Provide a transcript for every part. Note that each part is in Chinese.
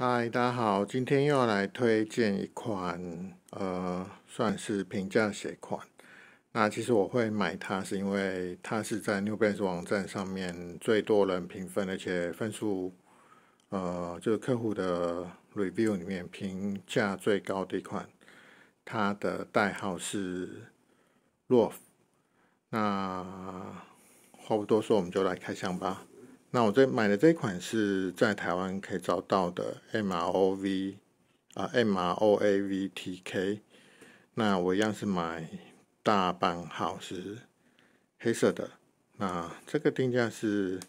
嗨，大家好，今天又要来推荐一款呃，算是平价鞋款。那其实我会买它，是因为它是在 New Balance 网站上面最多人评分，而且分数呃就是客户的 review 里面评价最高的一款。它的代号是 r o f 那话不多说，我们就来开箱吧。那我这买的这一款是在台湾可以找到的 MROV 啊，MROAVTK。那我一样是买大半号，是黑色的。那这个定价是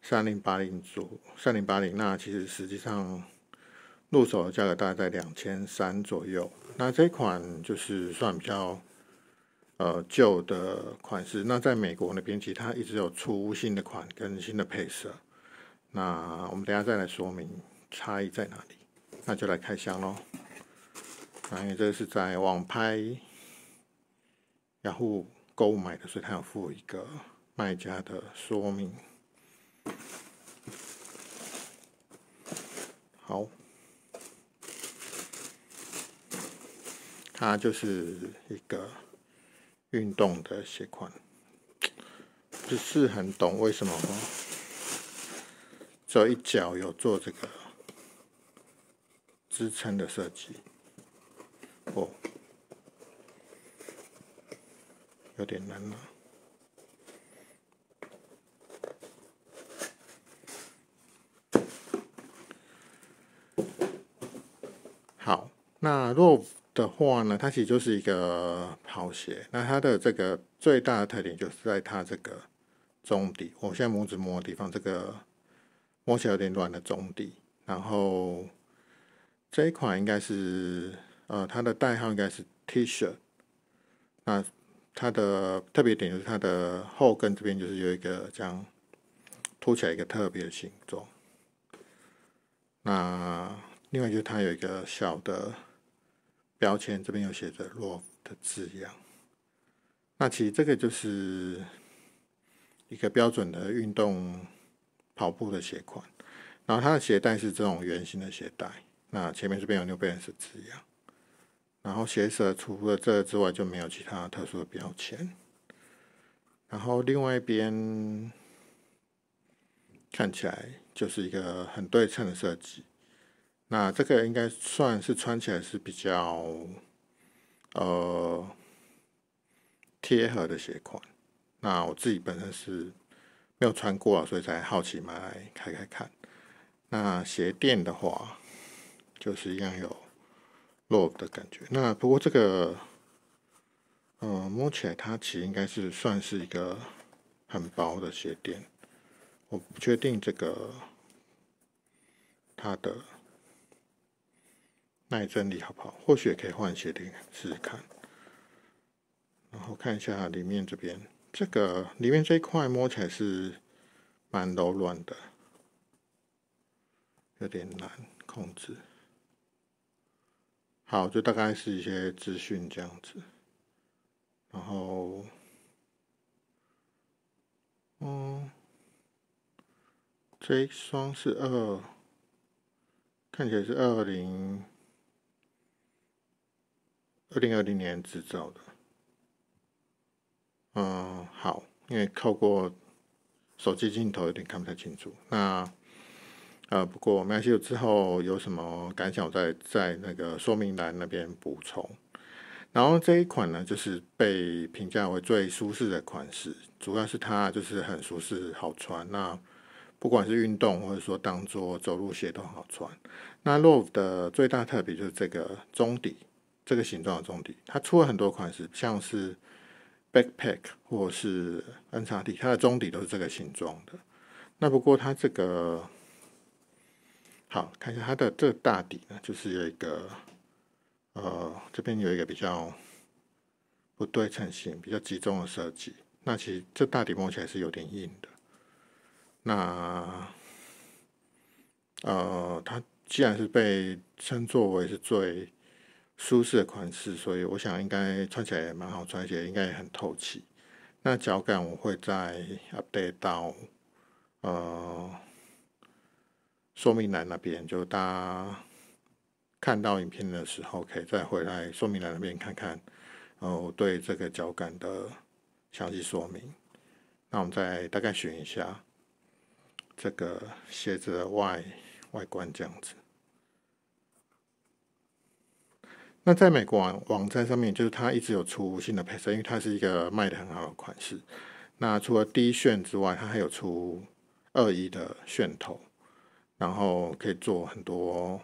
三零八零组，三零八零。那其实实际上入手的价格大概在两千三左右。那这一款就是算比较。呃，旧的款式，那在美国那边，其实它一直有出新的款跟新的配色。那我们等下再来说明差异在哪里。那就来开箱喽。因为这个是在网拍，然后购买的，所以它要附一个卖家的说明。好，它就是一个。运动的鞋款，不是很懂为什么哦。这一脚有做这个支撑的设计，哦，有点难了。好，那若。的话呢，它其实就是一个跑鞋。那它的这个最大的特点就是在它这个中底，我现在拇指摸的地方，这个摸起来有点软的中底。然后这一款应该是，呃，它的代号应该是 T-shirt。那它的特别点就是它的后跟这边就是有一个这样凸起来一个特别的形状。那另外就是它有一个小的。标签这边有写着 “rove” 的字样，那其实这个就是一个标准的运动跑步的鞋款，然后它的鞋带是这种圆形的鞋带，那前面这边有 New Balance 字样，然后鞋舌除了这之外就没有其他特殊的标签，然后另外一边看起来就是一个很对称的设计。那这个应该算是穿起来是比较，呃，贴合的鞋款。那我自己本身是没有穿过啊，所以才好奇买来开开看。那鞋垫的话，就是一样有落的感觉。那不过这个，呃，摸起来它其实应该是算是一个很薄的鞋垫。我不确定这个它的。耐震力好不好？或许可以换鞋垫试试看。然后看一下里面这边，这个里面这一块摸起来是蛮柔软的，有点难控制。好，就大概是一些资讯这样子。然后，哦，这一双是二，看起来是二零。二零二零年制造的，嗯，好，因为透过手机镜头有点看不太清楚。那呃，不过没关系，之后有什么感想，我再在那个说明栏那边补充。然后这一款呢，就是被评价为最舒适的款式，主要是它就是很舒适、好穿。那不管是运动，或者说当做走路鞋都很好穿。那 Love 的最大特别就是这个中底。这个形状的中底，它出了很多款式，像是 backpack 或是 N x T，它的中底都是这个形状的。那不过它这个，好看一下它的这个大底呢，就是有一个，呃，这边有一个比较不对称性、比较集中的设计。那其实这大底摸起来是有点硬的。那，呃，它既然是被称作为是最舒适的款式，所以我想应该穿起来也蛮好穿，而且应该也很透气。那脚感我会在 update 到呃说明栏那边，就大家看到影片的时候，可以再回来说明栏那边看看，然后对这个脚感的详细说明。那我们再大概选一下这个鞋子的外外观这样子。那在美国网网站上面，就是它一直有出新的配色，因为它是一个卖的很好的款式。那除了低炫之外，它还有出二一的炫头，然后可以做很多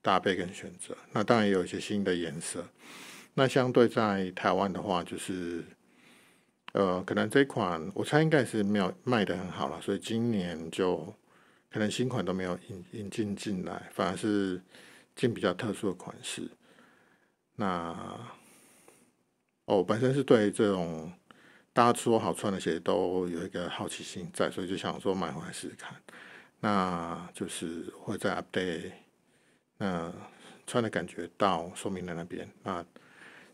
搭配跟选择。那当然也有一些新的颜色。那相对在台湾的话，就是呃，可能这款我猜应该是没有卖的很好了，所以今年就可能新款都没有引引进进来，反而是进比较特殊的款式。那哦，本身是对这种大家说好穿的鞋都有一个好奇心在，所以就想说买回来试试看。那就是会在 update，那穿的感觉到说明的那边那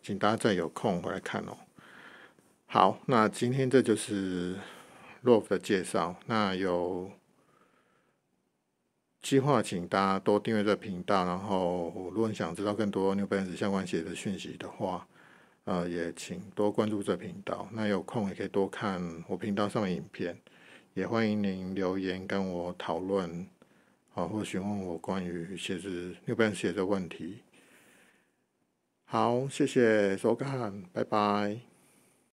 请大家再有空回来看哦。好，那今天这就是洛夫的介绍。那有。计划，请大家多订阅在频道。然后，如果你想知道更多 New Balance 相关鞋的讯息的话，呃，也请多关注这频道。那有空也可以多看我频道上的影片，也欢迎您留言跟我讨论，啊，或询问我关于鞋子 New Balance 鞋的问题。好，谢谢收看，拜拜。